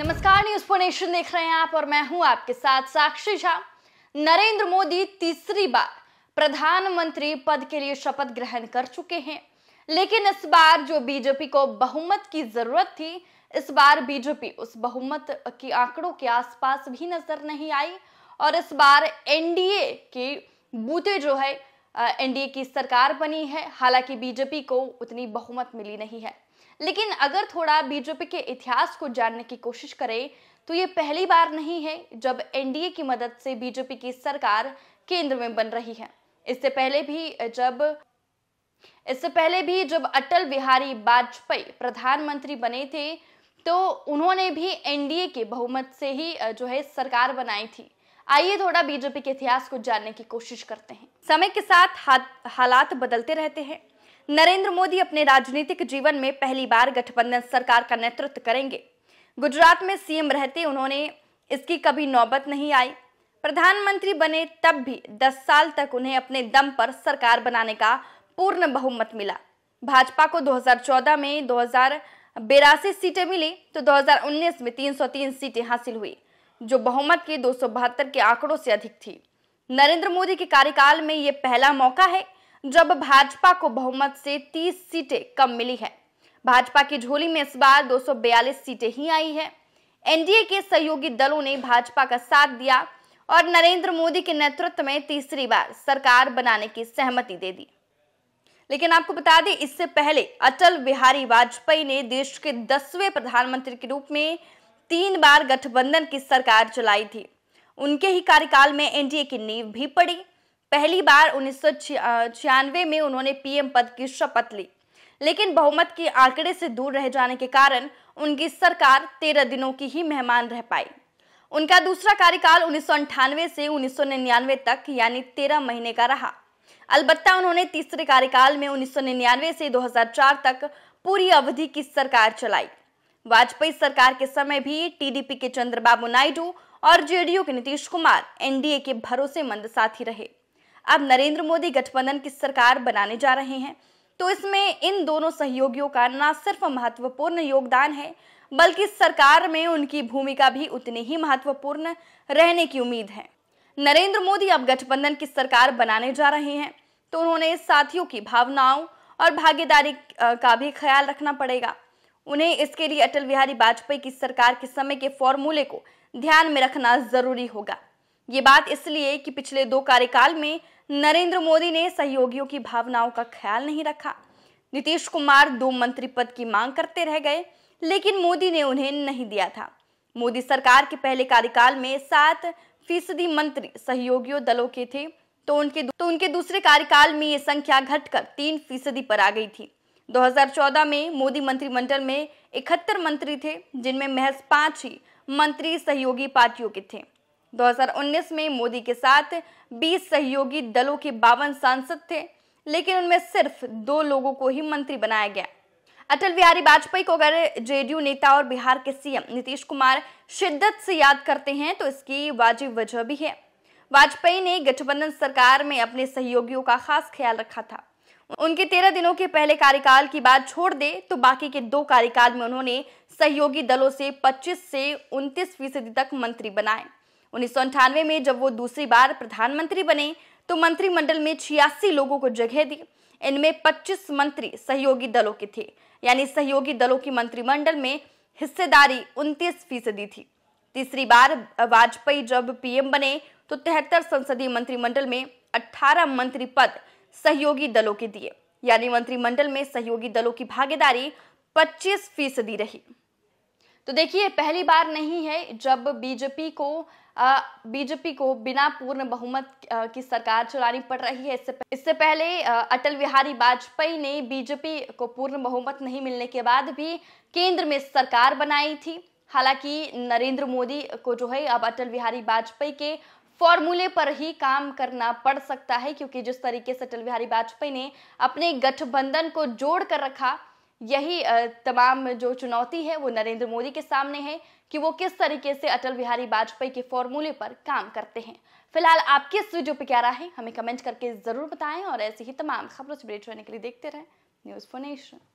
नमस्कार news nation देख रहे हैं आप और मैं हूं आपके साथ साक्षी झा नरेंद्र मोदी तीसरी बार प्रधानमंत्री पद के लिए शपथ ग्रहण कर चुके हैं लेकिन इस बार जो बीजेपी को बहुमत की जरूरत थी इस बार बीजेपी उस बहुमत की आंकड़ों के आसपास भी नजर नहीं आई और इस बार एनडीए की बूते जो है एनडीए की सरकार बनी है हालांकि बीजेपी को उतनी बहुमत मिली नहीं है लेकिन अगर थोड़ा बीजेपी के इतिहास को जानने की कोशिश करें तो ये पहली बार नहीं है जब एनडीए की मदद से बीजेपी की सरकार केंद्र में बन रही है इससे पहले भी जब इससे पहले भी जब अटल बिहारी वाजपेयी प्रधानमंत्री बने थे तो उन्होंने भी एनडीए के बहुमत से ही जो है सरकार बनाई थी आइए थोड़ा बीजेपी के इतिहास को जानने की कोशिश करते हैं समय के साथ हालात बदलते रहते हैं नरेंद्र मोदी अपने राजनीतिक जीवन में पहली बार गठबंधन सरकार का नेतृत्व करेंगे गुजरात में सीएम रहते उन्होंने इसकी कभी नौबत नहीं आई प्रधानमंत्री बने तब भी 10 साल तक उन्हें अपने दम पर सरकार बनाने का पूर्ण बहुमत मिला भाजपा को 2014 में दो सीटें मिली तो 2019 में 303 सीटें हासिल हुई जो बहुमत के दो के आंकड़ों से अधिक थी नरेंद्र मोदी के कार्यकाल में ये पहला मौका है जब भाजपा को बहुमत से 30 सीटें कम मिली है भाजपा की झोली में इस बार 242 सीटें ही आई है एनडीए के सहयोगी दलों ने भाजपा का साथ दिया और नरेंद्र मोदी के नेतृत्व में तीसरी बार सरकार बनाने की सहमति दे दी लेकिन आपको बता दें इससे पहले अटल बिहारी वाजपेयी ने देश के दसवें प्रधानमंत्री के रूप में तीन बार गठबंधन की सरकार चलाई थी उनके ही कार्यकाल में एनडीए की नींव भी पड़ी पहली बार उन्नीस में उन्होंने पीएम पद की शपथ ली लेकिन बहुमत के आंकड़े से दूर रह जाने के कारण उनकी सरकार तेरह दिनों की ही मेहमान रह पाई उनका दूसरा कार्यकाल उन्नीस से उन्नीस तक यानी तेरह महीने का रहा अलबत्ता उन्होंने तीसरे कार्यकाल में उन्नीस से 2004 तक पूरी अवधि की सरकार चलाई वाजपेयी सरकार के समय भी टीडीपी के चंद्रबाबू नायडू और जेडीयू के नीतीश कुमार एनडीए के भरोसेमंद साथी रहे अब नरेंद्र मोदी गठबंधन की सरकार बनाने जा रहे हैं तो इसमें इन दोनों सहयोगियों का न सिर्फ महत्वपूर्ण योगदान है बल्कि सरकार में उनकी भूमिका भी उतनी ही महत्वपूर्ण रहने की उम्मीद है नरेंद्र मोदी अब गठबंधन की सरकार बनाने जा रहे हैं तो उन्होंने साथियों की भावनाओं और भागीदारी का भी ख्याल रखना पड़ेगा उन्हें इसके लिए अटल बिहारी वाजपेयी की सरकार के समय के फॉर्मूले को ध्यान में रखना जरूरी होगा ये बात इसलिए कि पिछले दो कार्यकाल में नरेंद्र मोदी ने सहयोगियों की भावनाओं का ख्याल नहीं रखा नीतीश कुमार दो मंत्री पद की मांग करते रह गए लेकिन मोदी ने उन्हें नहीं दिया था मोदी सरकार के पहले कार्यकाल में सात फीसदी मंत्री सहयोगियों दलों के थे तो उनके तो उनके दूसरे कार्यकाल में ये संख्या घटकर तीन फीसदी पर आ गई थी 2014 में मोदी मंत्रिमंडल में इकहत्तर मंत्री थे जिनमें महज पांच ही मंत्री सहयोगी पार्टियों के थे 2019 में मोदी के साथ 20 सहयोगी दलों के बावन सांसद थे लेकिन उनमें सिर्फ दो लोगों को ही मंत्री बनाया गया अटल बिहारी वाजपेयी को अगर जेडीयू नेता और बिहार के सीएम नीतीश कुमार शिद्दत से याद करते हैं तो इसकी वाजिब वजह भी है वाजपेयी ने गठबंधन सरकार में अपने सहयोगियों का खास ख्याल रखा था उनके तेरह दिनों के पहले कार्यकाल की बात छोड़ दे तो बाकी के दो कार्यकाल में उन्होंने सहयोगी दलों से 25 से 29 फीसदी तक मंत्री बनाए उन्नीस में जब वो दूसरी बार प्रधानमंत्री बने तो मंत्रिमंडल में छियासी लोगों को जगह दी इनमें 25 मंत्री सहयोगी दलों के थे यानी सहयोगी दलों की मंत्रिमंडल में हिस्सेदारी उनतीस फीसदी थी तीसरी बार वाजपेयी जब पीएम बने तो तिहत्तर संसदीय मंत्रिमंडल में 18 मंत्री पद सहयोगी दलों के दिए यानी मंत्रिमंडल में सहयोगी दलों की भागीदारी 25 फीसदी रही तो देखिए पहली बार नहीं है जब बीजेपी को बीजेपी को बिना पूर्ण बहुमत की सरकार चलानी पड़ रही है इससे इससे पहले अटल बिहारी वाजपेयी ने बीजेपी को पूर्ण बहुमत नहीं मिलने के बाद भी केंद्र में सरकार बनाई थी हालांकि नरेंद्र मोदी को जो है अब अटल बिहारी वाजपेयी के फॉर्मूले पर ही काम करना पड़ सकता है क्योंकि जिस तरीके से अटल बिहारी वाजपेयी ने अपने गठबंधन को जोड़ कर रखा यही तमाम जो चुनौती है वो नरेंद्र मोदी के सामने है कि वो किस तरीके से अटल बिहारी वाजपेयी के फॉर्मूले पर काम करते हैं फिलहाल आप किस वीडियो पे क्या राय है हमें कमेंट करके जरूर बताएं और ऐसी ही तमाम खबरों से ब्रेट रहने के लिए देखते रहें न्यूज़ फोनेशन